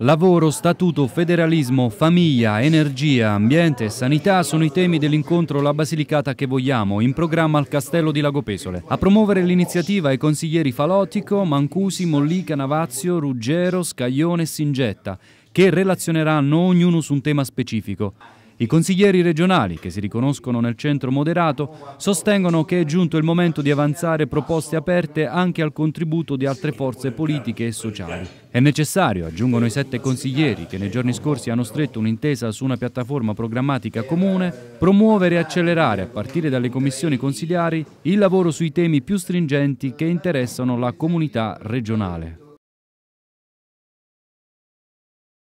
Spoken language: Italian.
Lavoro, statuto, federalismo, famiglia, energia, ambiente e sanità sono i temi dell'incontro La Basilicata che vogliamo, in programma al Castello di Lago Pesole. A promuovere l'iniziativa i consiglieri Falotico, Mancusi, Mollica, Navazio, Ruggero, Scaglione e Singetta, che relazioneranno ognuno su un tema specifico. I consiglieri regionali, che si riconoscono nel centro moderato, sostengono che è giunto il momento di avanzare proposte aperte anche al contributo di altre forze politiche e sociali. È necessario, aggiungono i sette consiglieri, che nei giorni scorsi hanno stretto un'intesa su una piattaforma programmatica comune, promuovere e accelerare, a partire dalle commissioni consigliari, il lavoro sui temi più stringenti che interessano la comunità regionale.